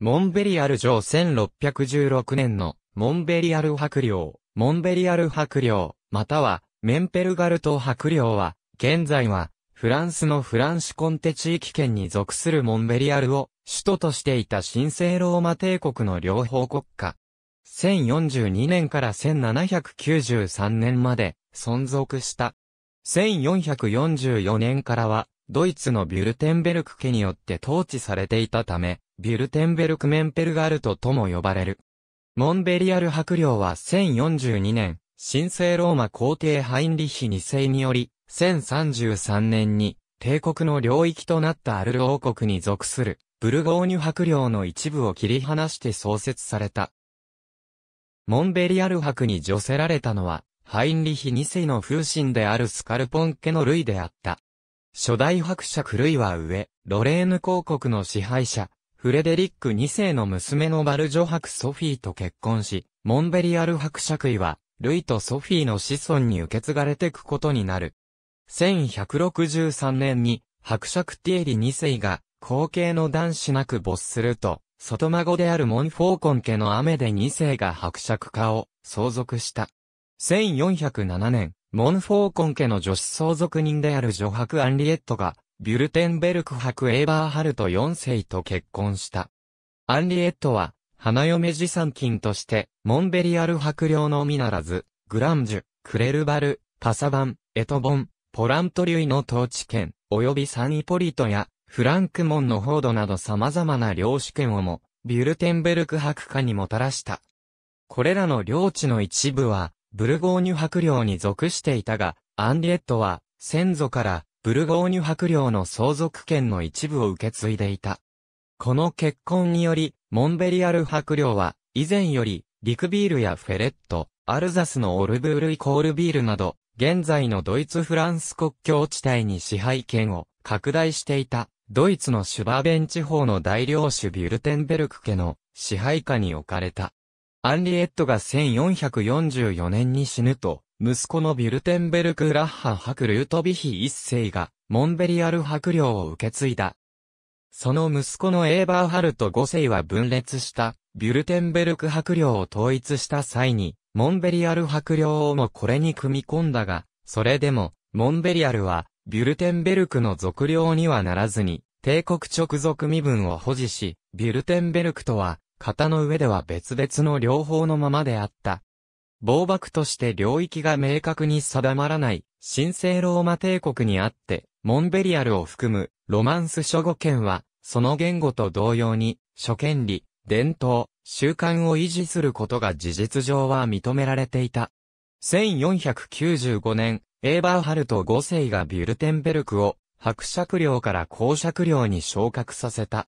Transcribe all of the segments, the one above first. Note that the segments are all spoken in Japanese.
モンベリアル城1616年のモンベリアル伯領、モンベリアル伯領、またはメンペルガルト伯領は、現在はフランスのフランシュコンテ地域圏に属するモンベリアルを首都としていた神聖ローマ帝国の両方国家。1042年から1793年まで存続した。1444年からはドイツのビュルテンベルク家によって統治されていたため、ビュルテンベルクメンペルガルトとも呼ばれる。モンベリアル伯領は1042年、神聖ローマ皇帝ハインリヒ2世により、1033年に、帝国の領域となったアルル王国に属する、ブルゴーニュ伯領の一部を切り離して創設された。モンベリアル伯に除せられたのは、ハインリヒ2世の風神であるスカルポン家の類であった。初代伯爵ルイは上、ロレーヌ公国の支配者、フレデリック2世の娘のバルジョ伯ソフィーと結婚し、モンベリアル伯爵位は、ルイとソフィーの子孫に受け継がれてくことになる。1163年に、伯爵ティエリ2世が、後継の男子なく没すると、外孫であるモンフォーコン家の雨で2世が伯爵家を相続した。1407年、モンフォーコン家の女子相続人である女伯アンリエットが、ビュルテンベルク伯エーバーハルト4世と結婚した。アンリエットは、花嫁持参金として、モンベリアル伯領のみならず、グランジュ、クレルバル、パサバン、エトボン、ポラントリュイの統治権、及びサンイポリトや、フランクモンのフォードなど様々な領主権をも、ビュルテンベルク伯家にもたらした。これらの領地の一部は、ブルゴーニュ白領に属していたが、アンリエットは、先祖から、ブルゴーニュ白領の相続権の一部を受け継いでいた。この結婚により、モンベリアル白領は、以前より、リクビールやフェレット、アルザスのオルブールイコールビールなど、現在のドイツ・フランス国境地帯に支配権を拡大していた、ドイツのシュバーベン地方の大領主ビュルテンベルク家の支配下に置かれた。アンリエットが1444年に死ぬと、息子のビュルテンベルク・ラッハ伯ルートビヒ一世が、モンベリアル伯領を受け継いだ。その息子のエーバーハルト5世は分裂した、ビュルテンベルク伯領を統一した際に、モンベリアル伯領をもこれに組み込んだが、それでも、モンベリアルは、ビュルテンベルクの属領にはならずに、帝国直属身分を保持し、ビュルテンベルクとは、型の上では別々の両方のままであった。暴爆として領域が明確に定まらない神聖ローマ帝国にあって、モンベリアルを含むロマンス諸語圏は、その言語と同様に、諸権利、伝統、習慣を維持することが事実上は認められていた。1495年、エーバーハルト5世がビュルテンベルクを白爵領から公爵領に昇格させた。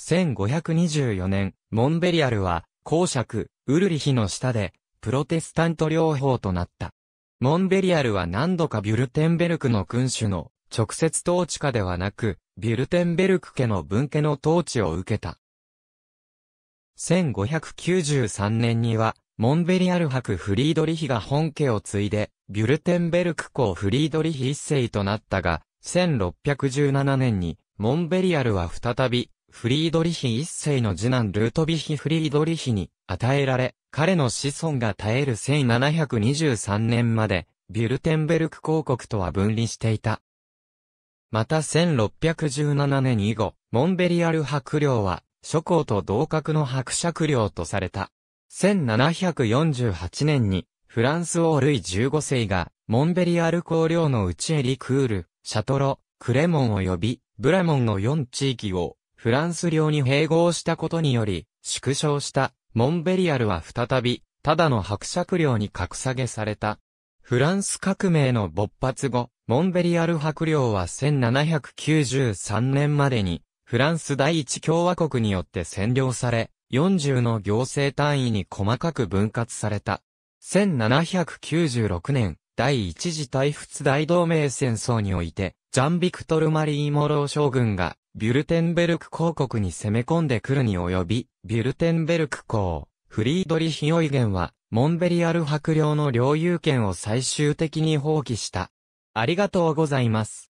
1524年、モンベリアルは、公爵、ウルリヒの下で、プロテスタント療法となった。モンベリアルは何度かビュルテンベルクの君主の直接統治下ではなく、ビュルテンベルク家の分家の統治を受けた。1593年には、モンベリアル博フリードリヒが本家を継いで、ビュルテンベルク公フリードリヒ一世となったが、1617年に、モンベリアルは再び、フリードリヒ一世の次男ルートビヒ・フリードリヒに与えられ、彼の子孫が絶える1723年まで、ビュルテンベルク公国とは分離していた。また1617年以後、モンベリアル伯領は、諸侯と同格の伯爵領とされた。1748年に、フランス王ルイ15世が、モンベリアル公領のうちエリクール、シャトロ、クレモンを呼び、ブラモンの4地域を、フランス領に併合したことにより、縮小したモンベリアルは再び、ただの伯爵領に格下げされた。フランス革命の勃発後、モンベリアル伯領は1793年までに、フランス第一共和国によって占領され、40の行政単位に細かく分割された。1796年、第一次大仏大同盟戦争において、ジャンビクトル・マリー・モロー将軍が、ビュルテンベルク公国に攻め込んでくるに及び、ビュルテンベルク公、フリードリヒ・ヨイゲンは、モンベリアル伯領の領有権を最終的に放棄した。ありがとうございます。